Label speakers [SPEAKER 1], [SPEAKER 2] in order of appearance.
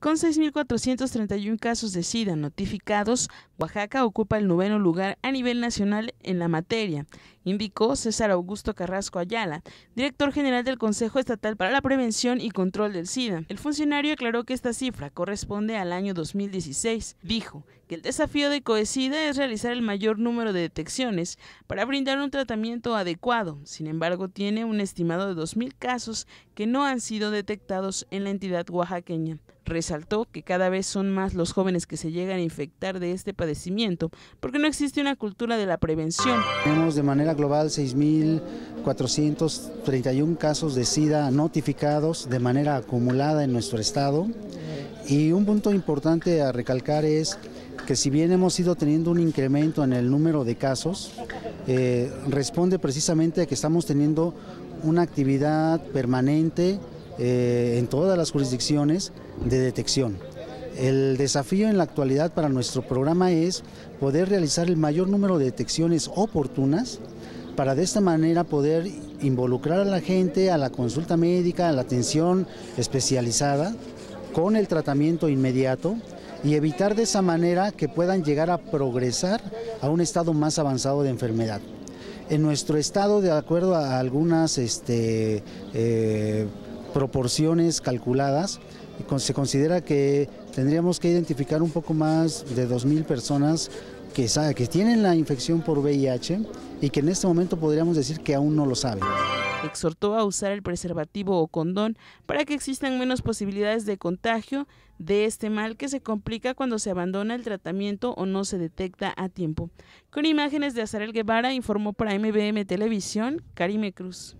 [SPEAKER 1] Con 6.431 casos de SIDA notificados, Oaxaca ocupa el noveno lugar a nivel nacional en la materia indicó César Augusto Carrasco Ayala, director general del Consejo Estatal para la Prevención y Control del SIDA. El funcionario aclaró que esta cifra corresponde al año 2016. Dijo que el desafío de COESIDA es realizar el mayor número de detecciones para brindar un tratamiento adecuado. Sin embargo, tiene un estimado de 2.000 casos que no han sido detectados en la entidad oaxaqueña. Resaltó que cada vez son más los jóvenes que se llegan a infectar de este padecimiento porque no existe una cultura de la prevención.
[SPEAKER 2] de manera global 6.431 casos de SIDA notificados de manera acumulada en nuestro estado. Y un punto importante a recalcar es que si bien hemos ido teniendo un incremento en el número de casos, eh, responde precisamente a que estamos teniendo una actividad permanente eh, en todas las jurisdicciones de detección. El desafío en la actualidad para nuestro programa es poder realizar el mayor número de detecciones oportunas para de esta manera poder involucrar a la gente a la consulta médica, a la atención especializada, con el tratamiento inmediato y evitar de esa manera que puedan llegar a progresar a un estado más avanzado de enfermedad. En nuestro estado, de acuerdo a algunas este, eh, proporciones calculadas. Se considera que tendríamos que identificar un poco más de 2.000 personas que, tienen la infección por VIH y que en este momento podríamos decir que aún no lo saben.
[SPEAKER 1] Exhortó a usar el preservativo o condón para que existan menos posibilidades de contagio de este mal que se complica cuando se abandona el tratamiento o no se detecta a tiempo. Con imágenes de Azarel Guevara informó para MBM Televisión Karime Cruz.